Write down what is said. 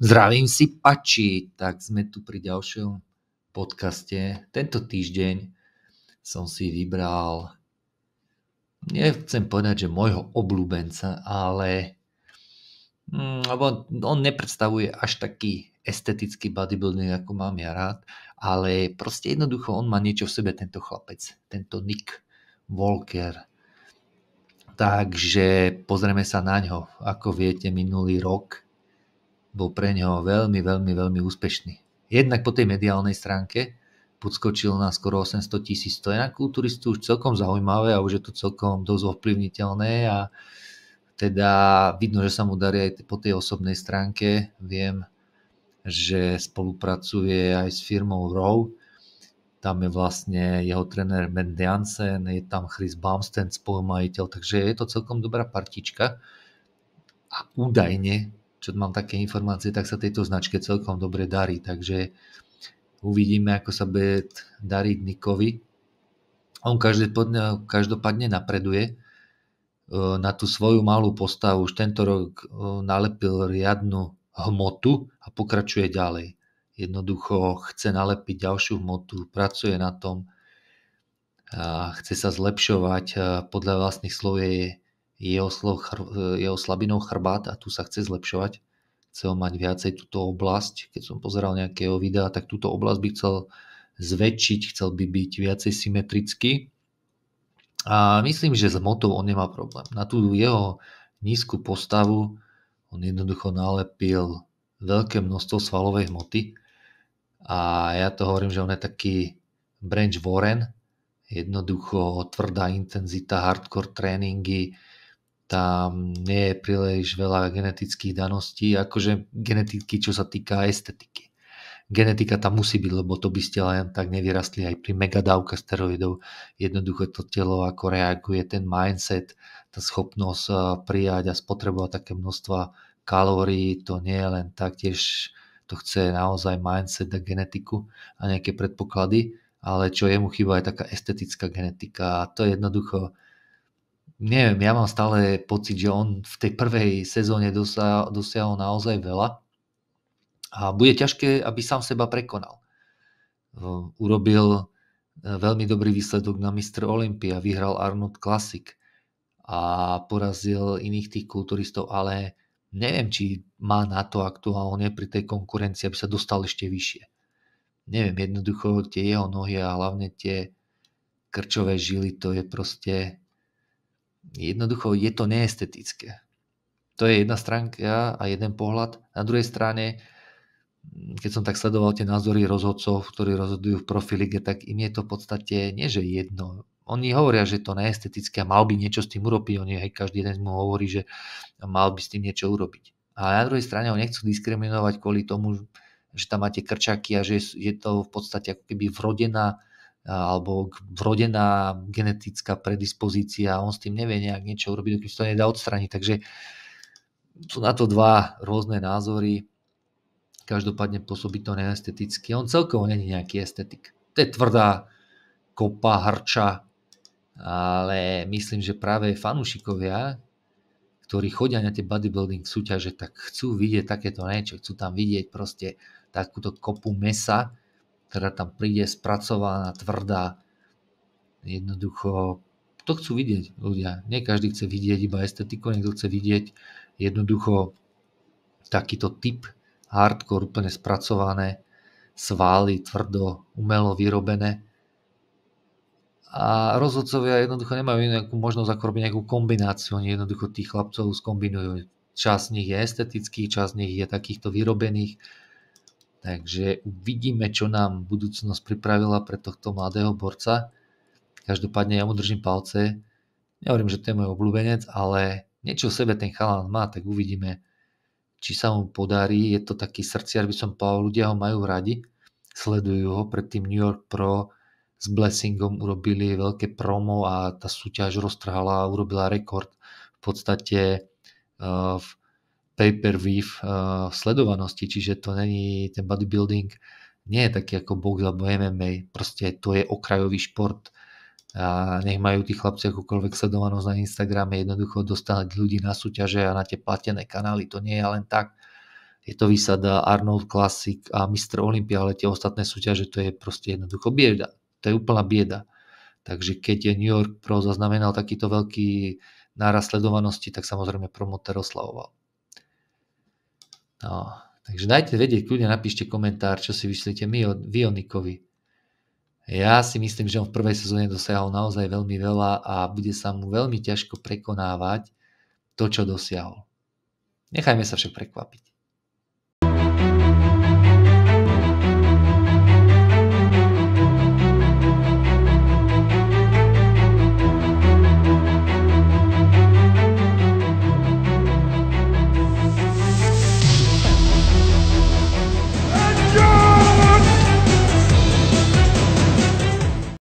Zdravím si pači, tak sme tu pri ďalšom podcaste. Tento týždeň som si vybral, nechcem povedať, že môjho oblúbenca, ale mm, on nepredstavuje až taký estetický bodybuilding, ako mám ja rád, ale proste jednoducho on má niečo v sebe, tento chlapec, tento Nick Walker. Takže pozrieme sa na ňo. Ako viete, minulý rok bol pre neho veľmi, veľmi, veľmi úspešný. Jednak po tej mediálnej stránke podskočil na skoro 800 tisíc. To je na kulturistu už celkom zaujímavé a už je to celkom dosť ovplyvniteľné a teda vidno, že sa mu darí aj po tej osobnej stránke. Viem, že spolupracuje aj s firmou Row. Tam je vlastne jeho trenér Matt Jansen, je tam Chris Baumstein, spolumajiteľ, takže je to celkom dobrá partička. A údajne čo mám také informácie, tak sa tejto značke celkom dobre darí, takže uvidíme, ako sa bude dariť Nikovi. On každopádne napreduje e, na tú svoju malú postavu. Už tento rok e, nalepil riadnu hmotu a pokračuje ďalej. Jednoducho chce nalepiť ďalšiu hmotu, pracuje na tom, a chce sa zlepšovať. E, podľa vlastných slov je jeho, slov, e, jeho slabinou chrbát a tu sa chce zlepšovať. Chcel mať viacej túto oblasť. Keď som pozeral nejakého videa, tak túto oblasť by chcel zväčšiť, chcel by byť viacej symetrický. A myslím, že s motou on nemá problém. Na tú jeho nízku postavu on jednoducho nalepil veľké množstvo svalovej hmoty a ja to hovorím, že on je taký branch Warren, jednoducho tvrdá intenzita, hardcore tréningy, tam nie je príliš veľa genetických daností, akože genetiky, čo sa týka estetiky. Genetika tam musí byť, lebo to by ste len tak nevyrastli aj pri megadávka steroidov. Jednoducho to telo, ako reaguje ten mindset, tá schopnosť eh, prijať a spotrebovať také množstva kalórií, to nie je len taktiež, to chce naozaj mindset a genetiku a nejaké predpoklady, ale čo jemu chýba je taká estetická genetika a to je jednoducho neviem, ja mám stále pocit, že on v tej prvej sezóne dosiahol naozaj veľa a bude ťažké, aby sám seba prekonal. Urobil e, veľmi dobrý výsledok na Mr. Olympia, vyhral Arnold Classic a porazil iných tých kulturistov, ale neviem, či má na to aktuálne pri tej konkurencii, aby sa dostal ešte vyššie. Neviem, jednoducho tie jeho nohy a hlavne tie krčové žily, to je proste jednoducho je to neestetické. To je jedna stránka a jeden pohľad. Na druhej strane, keď som tak sledoval tie názory rozhodcov, ktorí rozhodujú v profilike, tak im je to v podstate nie že jedno. Oni hovoria, že to neestetické a mal by niečo s tým urobiť. Oni aj každý jeden mu hovorí, že mal by s tým niečo urobiť. A na druhej strane ho nechcú diskriminovať kvôli tomu, že tam máte krčaky a že je to v podstate ako keby vrodená alebo vrodená genetická predispozícia, on s tým nevie nejak niečo urobiť, dokým to nedá odstraniť. Takže sú na to dva rôzne názory, každopádne pôsobí to neesteticky. On celkovo není nejaký estetik. To je tvrdá kopa, hrča, ale myslím, že práve fanúšikovia, ktorí chodia na tie bodybuilding súťaže, tak chcú vidieť takéto niečo, chcú tam vidieť proste takúto kopu mesa, ktorá teda tam príde spracovaná, tvrdá. Jednoducho to chcú vidieť ľudia. Nie každý chce vidieť iba estetiku, niekto chce vidieť jednoducho takýto typ hardcore úplne spracované, svály tvrdo, umelo vyrobené. A rozhodcovia jednoducho nemajú nejakú možnosť ako robiť nejakú kombináciu. Oni jednoducho tých chlapcov skombinujú. Čas z nich je estetický, čas z nich je takýchto vyrobených Takže uvidíme, čo nám budúcnosť pripravila pre tohto mladého borca. Každopádne ja mu držím palce. Nehovorím, že to je môj obľúbenec, ale niečo v sebe ten chalan má, tak uvidíme, či sa mu podarí. Je to taký srdciar, by som povedal, ľudia ho majú radi. Sledujú ho, predtým New York Pro s Blessingom urobili veľké promo a tá súťaž roztrhala a urobila rekord. V podstate eh, v pay-per-view uh, eh, sledovanosti, čiže to není ten bodybuilding nie je taký ako box alebo MMA, proste to je okrajový šport a nech majú tí chlapci akúkoľvek sledovanosť na Instagrame, jednoducho dostať ľudí na súťaže a na tie platené kanály, to nie je len tak. Je to výsada Arnold Classic a Mr. Olympia, ale tie ostatné súťaže to je proste jednoducho bieda. To je úplná bieda. Takže keď je New York Pro zaznamenal takýto veľký náraz sledovanosti, tak samozrejme promoter oslavoval. No, takže dajte vedieť, kľudne napíšte komentár, čo si myslíte my o Vionikovi. Ja si myslím, že on v prvej sezóne dosiahol naozaj veľmi veľa a bude sa mu veľmi ťažko prekonávať to, čo dosiahol. Nechajme sa však prekvapiť.